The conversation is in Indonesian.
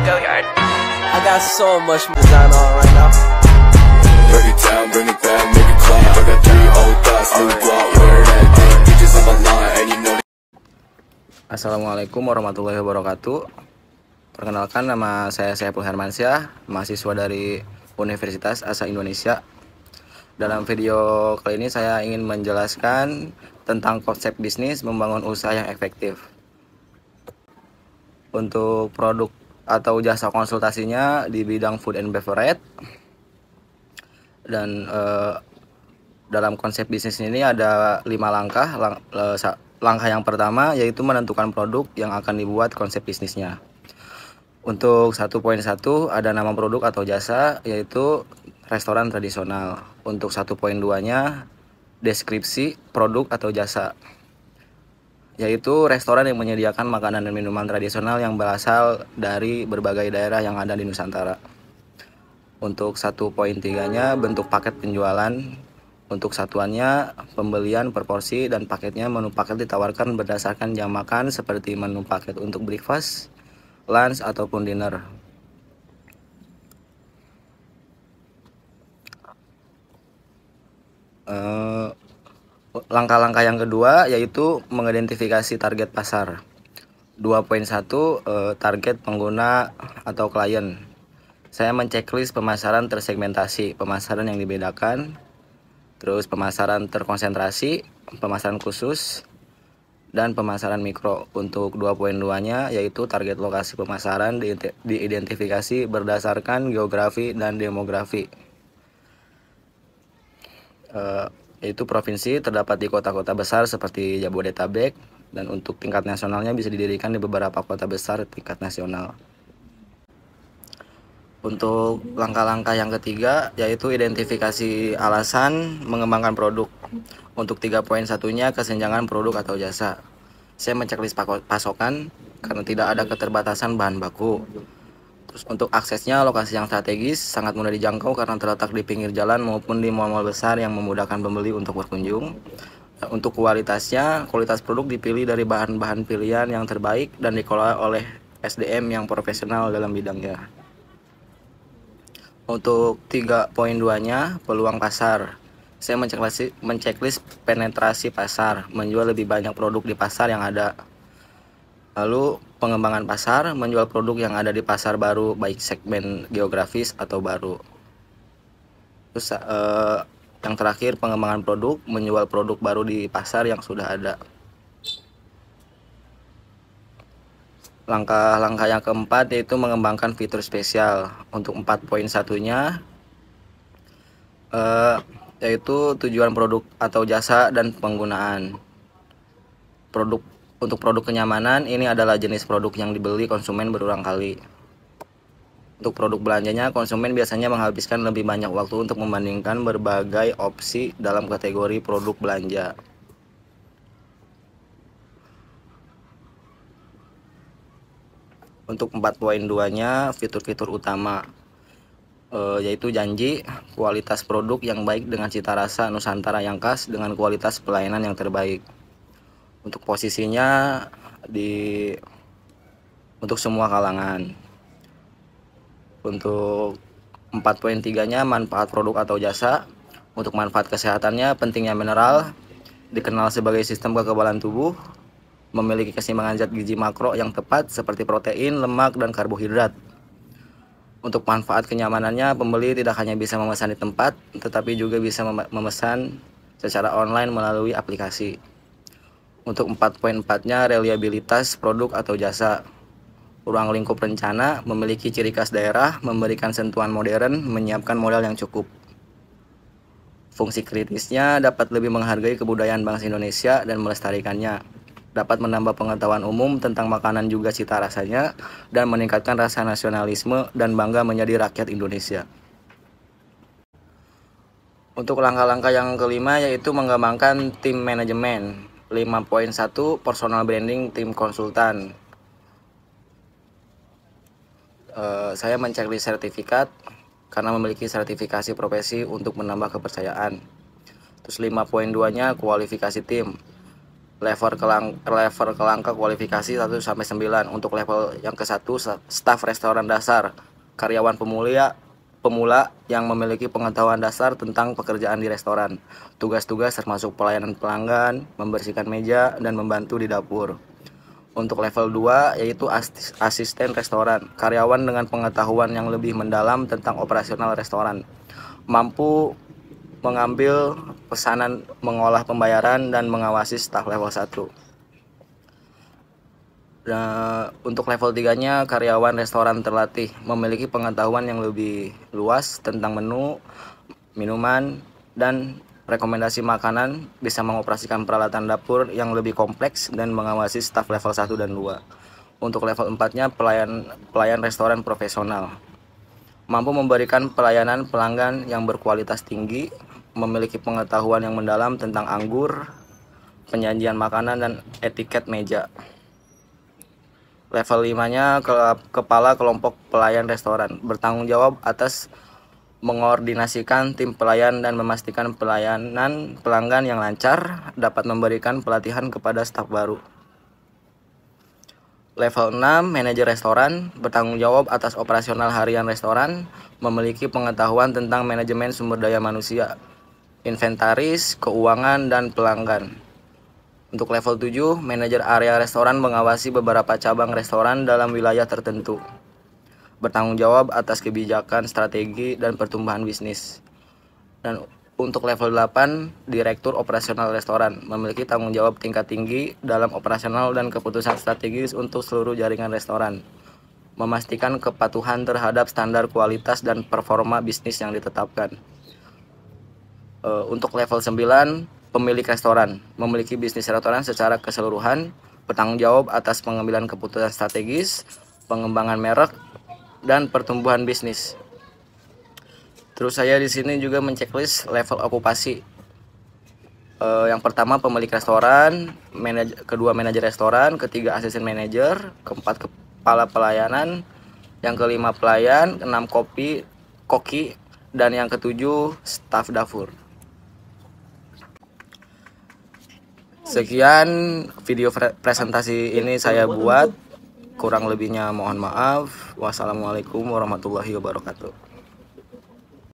go I got so much design on right now. Break it down, bring it back, make it clap. I got three old thoughts new block, Assalamualaikum warahmatullahi wabarakatuh. Perkenalkan nama saya Saiful Hermansyah, mahasiswa dari Universitas Asa Indonesia. Dalam video kali ini saya ingin menjelaskan tentang konsep bisnis membangun usaha yang efektif. Untuk produk atau jasa konsultasinya di bidang food and beverage dan eh, dalam konsep bisnis ini ada lima langkah lang, eh, langkah yang pertama yaitu menentukan produk yang akan dibuat konsep bisnisnya untuk satu poin satu ada nama produk atau jasa yaitu restoran tradisional untuk satu 1.2 nya deskripsi produk atau jasa yaitu restoran yang menyediakan makanan dan minuman tradisional yang berasal dari berbagai daerah yang ada di Nusantara. Untuk satu poin tiganya bentuk paket penjualan untuk satuannya pembelian per porsi dan paketnya menu paket ditawarkan berdasarkan jam makan seperti menu paket untuk breakfast, lunch ataupun dinner. Uh, langkah-langkah yang kedua yaitu mengidentifikasi target pasar. 2.1 satu eh, target pengguna atau klien. Saya menceklist pemasaran tersegmentasi, pemasaran yang dibedakan, terus pemasaran terkonsentrasi, pemasaran khusus, dan pemasaran mikro. Untuk 2.2-nya yaitu target lokasi pemasaran diidentifikasi berdasarkan geografi dan demografi. Eh, yaitu provinsi terdapat di kota-kota besar seperti Jabodetabek dan untuk tingkat nasionalnya bisa didirikan di beberapa kota besar tingkat nasional. Untuk langkah-langkah yang ketiga yaitu identifikasi alasan mengembangkan produk. Untuk tiga poin satunya kesenjangan produk atau jasa. Saya menceklis pasokan karena tidak ada keterbatasan bahan baku. Terus untuk aksesnya lokasi yang strategis sangat mudah dijangkau karena terletak di pinggir jalan maupun di mall-mall besar yang memudahkan pembeli untuk berkunjung. Eh, untuk kualitasnya, kualitas produk dipilih dari bahan-bahan pilihan yang terbaik dan dikelola oleh SDM yang profesional dalam bidangnya. Untuk 3.2-nya, peluang pasar. Saya menceklis, menceklis penetrasi pasar, menjual lebih banyak produk di pasar yang ada Lalu pengembangan pasar, menjual produk yang ada di pasar baru baik segmen geografis atau baru. Terus uh, yang terakhir pengembangan produk, menjual produk baru di pasar yang sudah ada. Langkah-langkah yang keempat yaitu mengembangkan fitur spesial. Untuk empat poin satunya eh, yaitu tujuan produk atau jasa dan penggunaan produk untuk produk kenyamanan, ini adalah jenis produk yang dibeli konsumen berulang kali. Untuk produk belanjanya, konsumen biasanya menghabiskan lebih banyak waktu untuk membandingkan berbagai opsi dalam kategori produk belanja. Untuk poin duanya, fitur-fitur utama e, yaitu janji, kualitas produk yang baik dengan cita rasa Nusantara yang khas dengan kualitas pelayanan yang terbaik untuk posisinya di untuk semua kalangan. Untuk 4.3-nya manfaat produk atau jasa. Untuk manfaat kesehatannya pentingnya mineral dikenal sebagai sistem kekebalan tubuh, memiliki keseimbangan zat gizi makro yang tepat seperti protein, lemak, dan karbohidrat. Untuk manfaat kenyamanannya, pembeli tidak hanya bisa memesan di tempat, tetapi juga bisa memesan secara online melalui aplikasi. Untuk 4.4-nya reliabilitas produk atau jasa. Ruang lingkup rencana memiliki ciri khas daerah, memberikan sentuhan modern, menyiapkan modal yang cukup. Fungsi kritisnya dapat lebih menghargai kebudayaan bangsa Indonesia dan melestarikannya. Dapat menambah pengetahuan umum tentang makanan juga cita rasanya dan meningkatkan rasa nasionalisme dan bangga menjadi rakyat Indonesia. Untuk langkah-langkah yang kelima yaitu mengembangkan tim manajemen. 5.1 personal branding tim konsultan uh, saya mencari sertifikat karena memiliki sertifikasi profesi untuk menambah kepercayaan. Terus 5.2-nya kualifikasi tim. Level kelang level kelangka kualifikasi 1 sampai 9 untuk level yang ke-1 staf restoran dasar, karyawan pemulia pemula yang memiliki pengetahuan dasar tentang pekerjaan di restoran, tugas-tugas termasuk pelayanan pelanggan, membersihkan meja, dan membantu di dapur. Untuk level 2 yaitu asisten restoran, karyawan dengan pengetahuan yang lebih mendalam tentang operasional restoran, mampu mengambil pesanan, mengolah pembayaran, dan mengawasi staf level 1. Nah, untuk level 3-nya karyawan restoran terlatih memiliki pengetahuan yang lebih luas tentang menu, minuman, dan rekomendasi makanan, bisa mengoperasikan peralatan dapur yang lebih kompleks dan mengawasi staf level 1 dan 2. Untuk level 4-nya pelayan pelayan restoran profesional. Mampu memberikan pelayanan pelanggan yang berkualitas tinggi, memiliki pengetahuan yang mendalam tentang anggur, penyajian makanan dan etiket meja level 5-nya ke kepala kelompok pelayan restoran bertanggung jawab atas mengoordinasikan tim pelayan dan memastikan pelayanan pelanggan yang lancar dapat memberikan pelatihan kepada staf baru. Level 6, manajer restoran bertanggung jawab atas operasional harian restoran, memiliki pengetahuan tentang manajemen sumber daya manusia, inventaris, keuangan, dan pelanggan. Untuk level 7, manajer area restoran mengawasi beberapa cabang restoran dalam wilayah tertentu. Bertanggung jawab atas kebijakan, strategi, dan pertumbuhan bisnis. Dan untuk level 8, direktur operasional restoran memiliki tanggung jawab tingkat tinggi dalam operasional dan keputusan strategis untuk seluruh jaringan restoran. Memastikan kepatuhan terhadap standar kualitas dan performa bisnis yang ditetapkan. Eh, untuk level 9, pemilik restoran, memiliki bisnis restoran secara keseluruhan, bertanggung jawab atas pengambilan keputusan strategis, pengembangan merek, dan pertumbuhan bisnis. Terus saya di sini juga menceklis level okupasi. E, yang pertama pemilik restoran, manaj kedua manajer restoran, ketiga asisten manajer, keempat kepala pelayanan, yang kelima pelayan, keenam kopi, koki, dan yang ketujuh staf dapur. Sekian video presentasi ini saya buat. Kurang lebihnya mohon maaf. Wassalamualaikum warahmatullahi wabarakatuh.